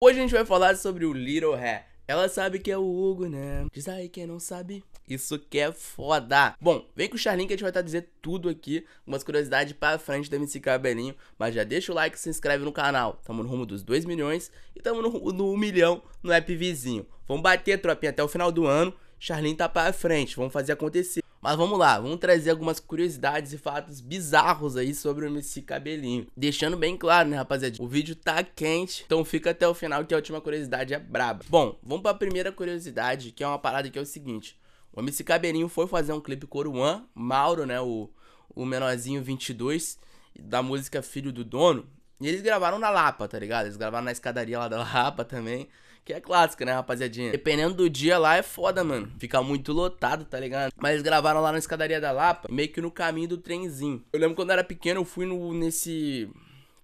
Hoje a gente vai falar sobre o Little Hair. Ela sabe que é o Hugo, né? Diz aí quem não sabe. Isso que é foda. Bom, vem com o Charlin que a gente vai estar tá dizer tudo aqui. Umas curiosidades pra frente da MC Cabelinho. Mas já deixa o like e se inscreve no canal. Tamo no rumo dos 2 milhões e tamo no, no 1 milhão no app vizinho. Vamos bater, tropinha, até o final do ano. Charlin tá pra frente. Vamos fazer acontecer. Mas vamos lá, vamos trazer algumas curiosidades e fatos bizarros aí sobre o MC Cabelinho. Deixando bem claro, né, rapaziada? O vídeo tá quente, então fica até o final que a última curiosidade é braba. Bom, vamos pra primeira curiosidade, que é uma parada que é o seguinte. O MC Cabelinho foi fazer um clipe Coruan, Mauro, né, o, o menorzinho 22, da música Filho do Dono. E eles gravaram na Lapa, tá ligado? Eles gravaram na escadaria lá da Lapa também que é clássica, né, rapaziadinha? Dependendo do dia lá é foda, mano. Fica muito lotado, tá ligado? Mas eles gravaram lá na escadaria da Lapa, meio que no caminho do trenzinho. Eu lembro quando eu era pequeno, eu fui no, nesse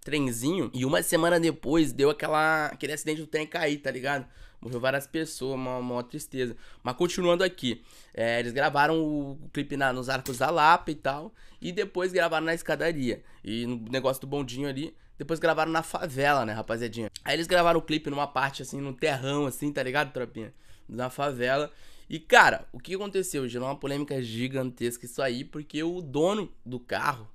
trenzinho e uma semana depois deu aquela, aquele acidente do trem cair, tá ligado? Morreu várias pessoas, uma, uma tristeza. Mas continuando aqui, é, eles gravaram o clipe na, nos arcos da Lapa e tal, e depois gravaram na escadaria. E no negócio do bondinho ali. Depois gravaram na favela, né, rapaziadinha? Aí eles gravaram o clipe numa parte, assim, num terrão, assim, tá ligado, tropinha? Na favela. E, cara, o que aconteceu? Gerou uma polêmica gigantesca isso aí, porque o dono do carro,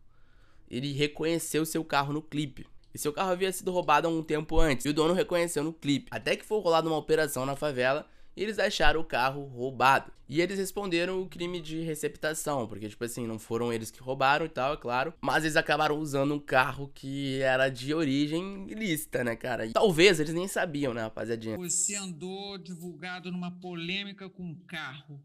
ele reconheceu seu carro no clipe. E seu carro havia sido roubado há um tempo antes, e o dono reconheceu no clipe. Até que foi rolada uma operação na favela e eles acharam o carro roubado. E eles responderam o crime de receptação, porque, tipo assim, não foram eles que roubaram e tal, é claro. Mas eles acabaram usando um carro que era de origem ilícita, né, cara? E talvez eles nem sabiam, né, rapaziadinha? Você andou divulgado numa polêmica com um carro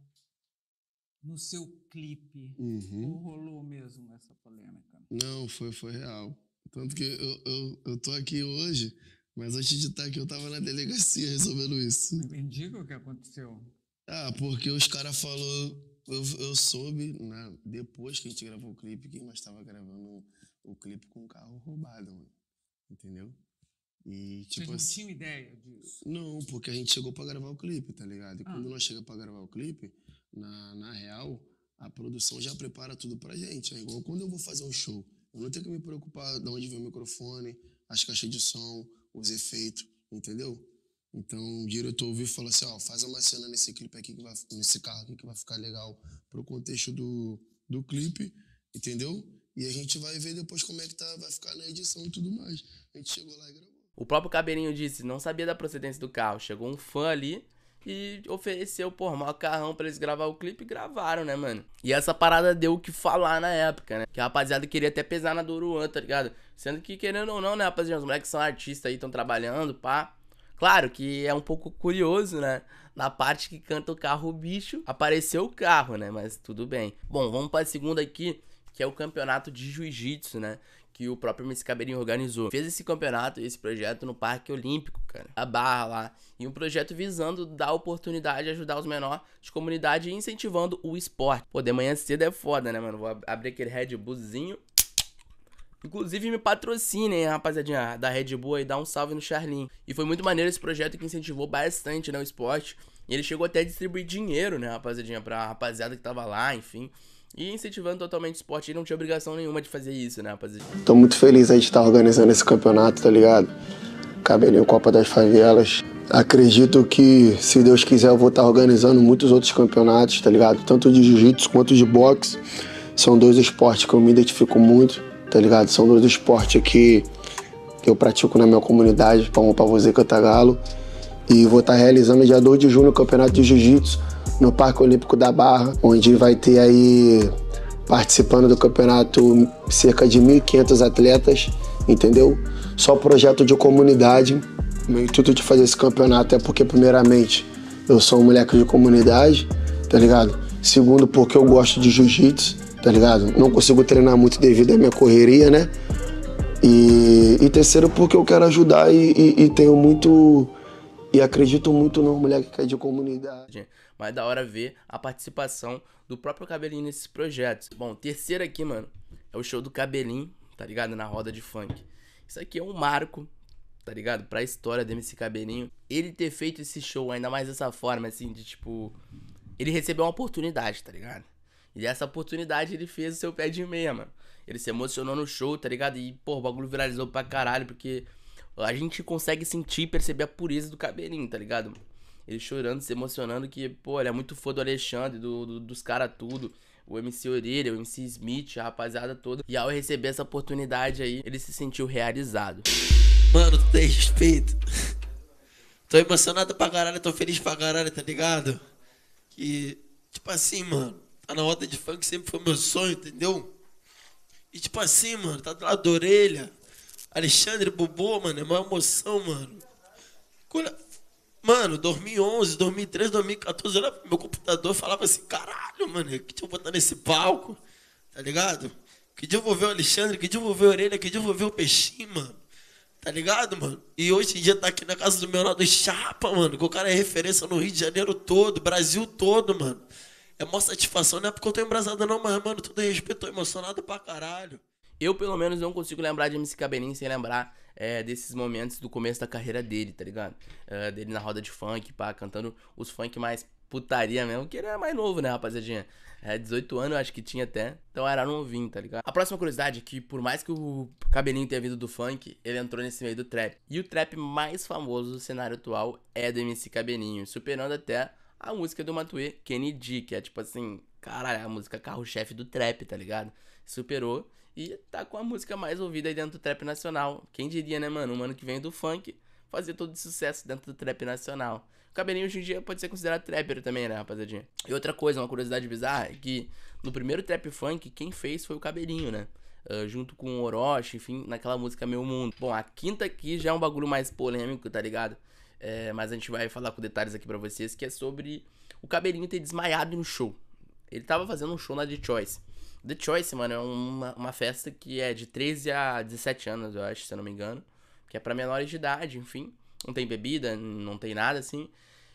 no seu clipe. Uhum. Ou rolou mesmo essa polêmica? Não, foi, foi real. Tanto que eu, eu, eu tô aqui hoje mas antes de estar aqui, eu tava na delegacia resolvendo isso. Me diga o que aconteceu. Ah, porque os caras falaram. Eu, eu soube, né, depois que a gente gravou o clipe, que nós tava gravando o clipe com o carro roubado, mano. Entendeu? E, tipo, Vocês não assim tinham ideia disso? Não, porque a gente chegou pra gravar o clipe, tá ligado? E ah. quando nós chegamos pra gravar o clipe, na, na real, a produção já prepara tudo pra gente. É igual quando eu vou fazer um show. Eu não tenho que me preocupar de onde vem o microfone, as caixas de som, os efeitos, entendeu? Então o diretor ouviu e falou assim, ó, faz uma cena nesse clipe aqui, que vai, nesse carro aqui que vai ficar legal pro contexto do, do clipe, entendeu? E a gente vai ver depois como é que tá, vai ficar na edição e tudo mais. A gente chegou lá e gravou. O próprio Cabelinho disse, não sabia da procedência do carro. Chegou um fã ali, e ofereceu, por macarrão pra eles gravar o clipe e gravaram, né, mano? E essa parada deu o que falar na época, né? Que a rapaziada queria até pesar na Doruan, tá ligado? Sendo que, querendo ou não, né, rapaziada, os moleques são artistas aí, estão trabalhando, pá. Claro que é um pouco curioso, né? Na parte que canta o carro o bicho, apareceu o carro, né? Mas tudo bem. Bom, vamos para segunda aqui, que é o campeonato de jiu-jitsu, né? que o próprio Miss Cabelinho organizou. Fez esse campeonato, esse projeto no Parque Olímpico, cara. A barra lá. E um projeto visando dar oportunidade, ajudar os menores de comunidade e incentivando o esporte. Pô, de manhã cedo é foda, né, mano? Vou abrir aquele Red Bullzinho. Inclusive me patrocinem, hein, rapaziadinha, da Red Bull e dá um salve no Charlin. E foi muito maneiro esse projeto que incentivou bastante, né, o esporte. E ele chegou até a distribuir dinheiro, né, rapaziadinha, pra rapaziada que tava lá, enfim e incentivando totalmente o esporte. E não tinha obrigação nenhuma de fazer isso, né, rapaziada? Tô muito feliz aí de estar organizando esse campeonato, tá ligado? Cabelinho Copa das Favelas. Acredito que, se Deus quiser, eu vou estar organizando muitos outros campeonatos, tá ligado? Tanto de jiu-jitsu quanto de boxe. São dois esportes que eu me identifico muito, tá ligado? São dois esportes que eu pratico na minha comunidade, para você Cantagalo. E vou estar realizando dia 2 de junho o campeonato de jiu-jitsu no Parque Olímpico da Barra, onde vai ter aí participando do campeonato cerca de 1.500 atletas, entendeu? Só projeto de comunidade. O meu intuito de fazer esse campeonato é porque, primeiramente, eu sou um moleque de comunidade, tá ligado? Segundo, porque eu gosto de jiu-jitsu, tá ligado? Não consigo treinar muito devido à minha correria, né? E, e terceiro, porque eu quero ajudar e, e, e tenho muito e acredito muito no moleque que é de comunidade. Mas é da hora ver a participação do próprio Cabelinho nesses projetos. Bom, terceiro aqui, mano, é o show do Cabelinho, tá ligado? Na roda de funk. Isso aqui é um marco, tá ligado? Pra história do MC Cabelinho. Ele ter feito esse show, ainda mais dessa forma, assim, de tipo. Ele recebeu uma oportunidade, tá ligado? E essa oportunidade ele fez o seu pé de meia, mano. Ele se emocionou no show, tá ligado? E, pô, o bagulho viralizou pra caralho, porque a gente consegue sentir e perceber a pureza do cabelinho, tá ligado? Ele chorando, se emocionando, que, pô, ele é muito fã do Alexandre, do, do dos caras tudo. O MC Orelha, o MC Smith, a rapaziada toda. E ao receber essa oportunidade aí, ele se sentiu realizado. Mano, tu tem respeito. Tô emocionado pra caralho, tô feliz pra caralho, tá ligado? Que, tipo assim, mano, tá na roda de funk sempre foi meu sonho, entendeu? E tipo assim, mano, tá do lado da orelha, Alexandre Bobô, mano, é uma emoção, mano. Mano, 2011, 2013, 2014, era meu computador falava assim, caralho, mano, que dia eu vou estar nesse palco, tá ligado? Que dia eu vou ver o Alexandre, que dia eu vou ver a Orelha, que dia eu vou ver o Peixinho, mano. Tá ligado, mano? E hoje em dia tá aqui na casa do meu lado Chapa, mano, que o cara é referência no Rio de Janeiro todo, Brasil todo, mano. É uma satisfação, não é porque eu tô embrasado não, mas, mano, tudo respeito, tô emocionado pra caralho. Eu, pelo menos, não consigo lembrar de MC Cabeninho sem lembrar é, desses momentos do começo da carreira dele, tá ligado? É, dele na roda de funk, pá, cantando os funk mais putaria mesmo, que ele era mais novo, né, rapaziadinha? É, 18 anos, eu acho que tinha até. Então era novinho, tá ligado? A próxima curiosidade é que, por mais que o cabelinho tenha vindo do funk, ele entrou nesse meio do trap. E o trap mais famoso do cenário atual é do MC Cabelinho, superando até a música do Matuê, Kenny D, que é tipo assim, caralho, é a música carro-chefe do trap, tá ligado? Superou e tá com a música mais ouvida aí dentro do trap nacional. Quem diria, né, mano? Um mano que vem do funk fazer todo sucesso dentro do trap nacional. O Cabelinho hoje em dia pode ser considerado trapper também, né, rapaziadinha? E outra coisa, uma curiosidade bizarra, é que no primeiro trap funk, quem fez foi o Cabelinho, né? Uh, junto com o Orochi, enfim, naquela música Meu Mundo. Bom, a quinta aqui já é um bagulho mais polêmico, tá ligado? É, mas a gente vai falar com detalhes aqui para vocês, que é sobre o Cabelinho ter desmaiado no show. Ele tava fazendo um show na The Choice. The Choice, mano, é uma, uma festa que é de 13 a 17 anos, eu acho, se eu não me engano. Que é para menores de idade, enfim. Não tem bebida, não tem nada assim.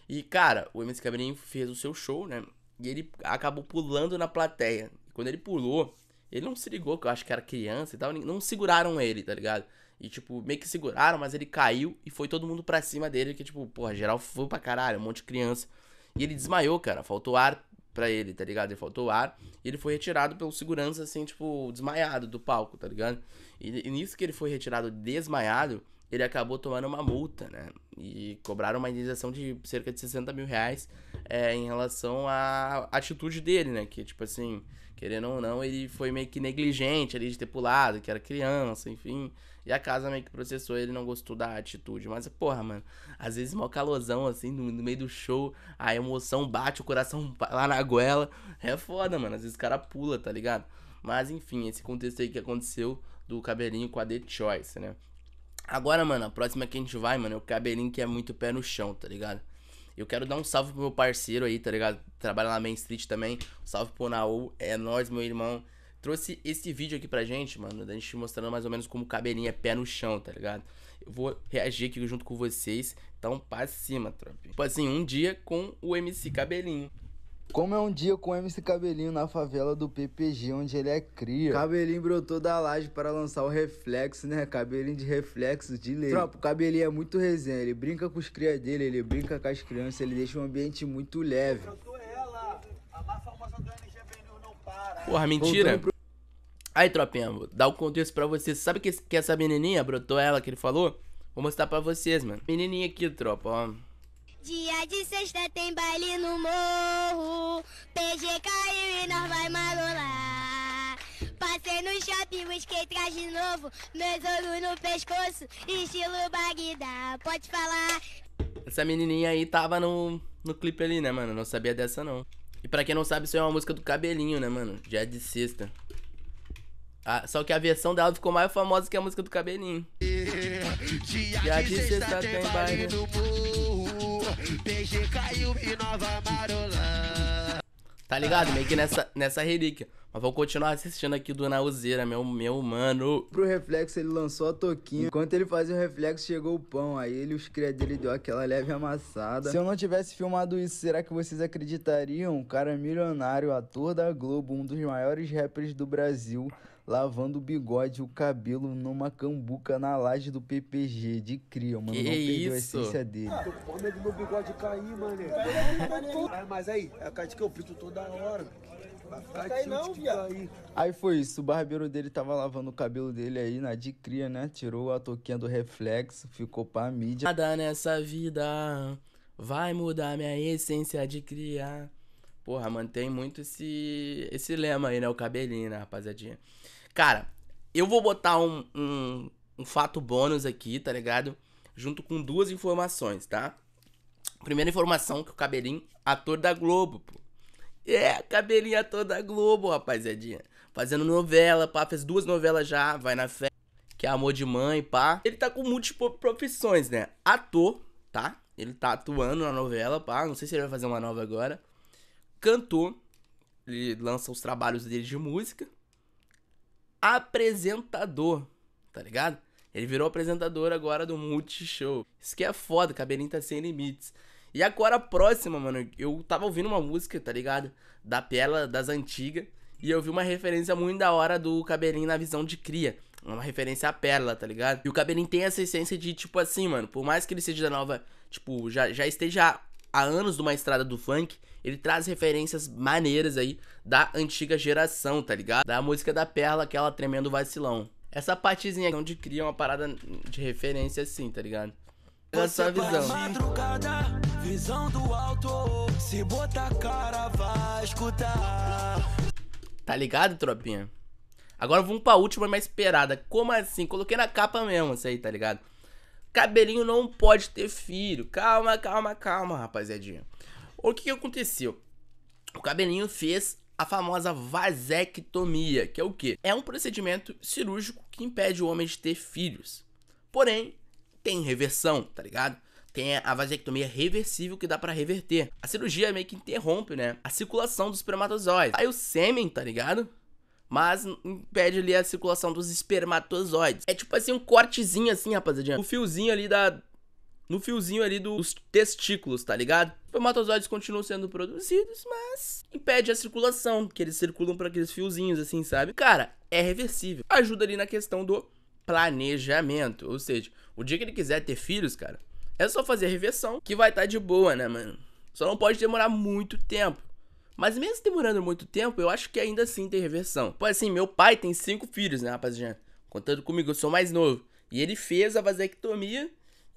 E, cara, o MC Cabrinho fez o seu show, né? E ele acabou pulando na plateia. E quando ele pulou, ele não se ligou, que eu acho que era criança e tal. Não seguraram ele, tá ligado? E, tipo, meio que seguraram, mas ele caiu e foi todo mundo pra cima dele. Que, tipo, porra, geral foi pra caralho, um monte de criança. E ele desmaiou, cara. Faltou ar para ele, tá ligado? Ele faltou ar e ele foi retirado pelo segurança, assim, tipo, desmaiado do palco, tá ligado? E, e nisso que ele foi retirado desmaiado, ele acabou tomando uma multa, né? E cobraram uma indenização de cerca de 60 mil reais é, em relação à atitude dele, né? Que, tipo assim, querendo ou não, ele foi meio que negligente ali de ter pulado, que era criança, enfim. E a casa meio que processou ele, não gostou da atitude. Mas, porra, mano, às vezes mó calosão, assim, no, no meio do show, a emoção bate, o coração lá na goela. É foda, mano. Às vezes o cara pula, tá ligado? Mas, enfim, esse contexto aí que aconteceu do cabelinho com a The Choice, né? Agora, mano, a próxima que a gente vai, mano, é o cabelinho que é muito pé no chão, tá ligado? Eu quero dar um salve pro meu parceiro aí, tá ligado? Trabalha na Main Street também. Salve pro Naú, é nós, meu irmão trouxe esse vídeo aqui pra gente, mano, da gente mostrando mais ou menos como o cabelinho é pé no chão, tá ligado? Eu vou reagir aqui junto com vocês, então tá pra cima, tropa. Tipo assim, um dia com o MC Cabelinho. Como é um dia com o MC Cabelinho na favela do PPG, onde ele é cria. Cabelinho brotou da laje para lançar o reflexo, né? Cabelinho de reflexo de lei. Tropa, o cabelinho é muito resenha. Ele brinca com os cria dele, ele brinca com as crianças, ele deixa um ambiente muito leve. Porra, mentira. Pro... Aí, tropinha, vou dar o um contexto pra vocês. Sabe que, que essa menininha brotou ela que ele falou? Vou mostrar pra vocês, mano. Menininha aqui, tropa, ó. Dia de sexta tem baile no morro. PG caiu e nós vai marolar. Passei no shopping, busquei traje novo. Meus olhos no pescoço, estilo Bagdá. Pode falar. Essa menininha aí tava no, no clipe ali, né, mano? Não sabia dessa, não. E pra quem não sabe, isso é uma música do Cabelinho, né, mano? Já de sexta. Ah, só que a versão dela ficou mais famosa que a música do Cabelinho. Já de sexta tem baile. Tá ligado? Meio que nessa, nessa relíquia. Mas vou continuar assistindo aqui do Nauzeira, meu, meu mano. Pro reflexo, ele lançou a toquinha. Enquanto ele fazia o reflexo, chegou o pão. Aí ele, os cria dele, deu aquela leve amassada. Se eu não tivesse filmado isso, será que vocês acreditariam? Um cara milionário, ator da Globo, um dos maiores rappers do Brasil, lavando o bigode e o cabelo numa cambuca na laje do PPG de cria, mano. Que não perdeu isso? a essência dele. Ah, tô com medo do meu bigode cair, mano. mas aí, é a que eu pinto toda hora. Aí, foi isso, o barbeiro dele tava lavando o cabelo dele aí na de cria, né? Tirou a toquinha do reflexo, ficou pra mídia. Nada nessa vida vai mudar minha essência de criar. Porra, mantém muito esse, esse lema aí, né? O cabelinho, né, rapaziadinha? Cara, eu vou botar um, um, um fato bônus aqui, tá ligado? Junto com duas informações, tá? Primeira informação que o cabelinho, ator da Globo, pô. É, cabelinha toda Globo, rapaziadinha. Fazendo novela, pá, fez duas novelas já, vai na fé, que é Amor de Mãe, pá. Ele tá com múltiplas profissões, né? Ator, tá? Ele tá atuando na novela, pá. Não sei se ele vai fazer uma nova agora. Cantor, ele lança os trabalhos dele de música. Apresentador, tá ligado? Ele virou apresentador agora do Multishow. Isso que é foda, cabelinho tá sem limites. E agora a próxima, mano, eu tava ouvindo uma música, tá ligado? Da Pela, das antigas. E eu vi uma referência muito da hora do cabelinho na visão de cria. Uma referência à Pérola, tá ligado? E o cabelinho tem essa essência de, tipo assim, mano, por mais que ele seja da nova, tipo, já, já esteja há anos numa estrada do funk, ele traz referências maneiras aí da antiga geração, tá ligado? Da música da Perla, aquela tremendo vacilão. Essa partezinha onde então, cria é uma parada de referência assim, tá ligado? a é sua visão. Madrugada, visão do alto. Se botar cara, vai escutar. Tá ligado, tropinha? Agora vamos pra última mais esperada. Como assim? Coloquei na capa mesmo isso aí, tá ligado? Cabelinho não pode ter filho. Calma, calma, calma, rapaziadinha. O que, que aconteceu? O Cabelinho fez a famosa vasectomia, que é o quê? É um procedimento cirúrgico que impede o homem de ter filhos. Porém, tem reversão, tá ligado? Tem a vasectomia reversível que dá para reverter. A cirurgia meio que interrompe, né? A circulação dos espermatozoides. Aí o sêmen, tá ligado? mas impede ali a circulação dos espermatozoides. É tipo assim um cortezinho assim, rapaziada. O fiozinho ali da no fiozinho ali dos testículos, tá ligado? Os espermatozoides continuam sendo produzidos, mas impede a circulação, que eles circulam para aqueles fiozinhos assim, sabe? Cara, é reversível. Ajuda ali na questão do planejamento, ou seja, o dia que ele quiser ter filhos, cara, é só fazer a reversão, que vai estar tá de boa, né, mano? Só não pode demorar muito tempo. Mas mesmo demorando muito tempo, eu acho que ainda assim tem reversão. Pô, assim, meu pai tem cinco filhos, né, rapaziada? Contando comigo, eu sou mais novo. E ele fez a vasectomia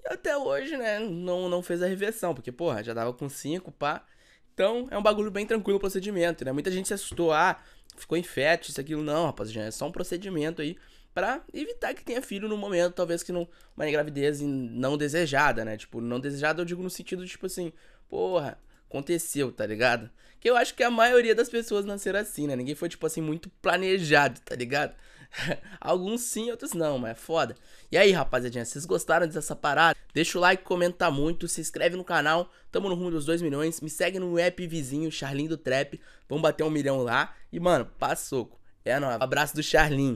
e até hoje, né, não, não fez a reversão. Porque, porra, já dava com cinco, pá. Então, é um bagulho bem tranquilo o procedimento, né? Muita gente se assustou, ah, ficou infete, isso, aquilo. Não, rapaziada, é só um procedimento aí para evitar que tenha filho no momento, talvez que não. Uma gravidez não desejada, né? Tipo, não desejada eu digo no sentido tipo assim, porra, aconteceu, tá ligado? Que eu acho que a maioria das pessoas nasceram assim, né? Ninguém foi, tipo assim, muito planejado, tá ligado? Alguns sim, outros não, mas é foda. E aí, rapaziadinha, vocês gostaram dessa parada? Deixa o like, comenta muito, se inscreve no canal, tamo no rumo dos 2 milhões, me segue no app vizinho, Charlin do Trap, vamos bater um milhão lá. E, mano, passou. É nóis. Abraço do Charlin.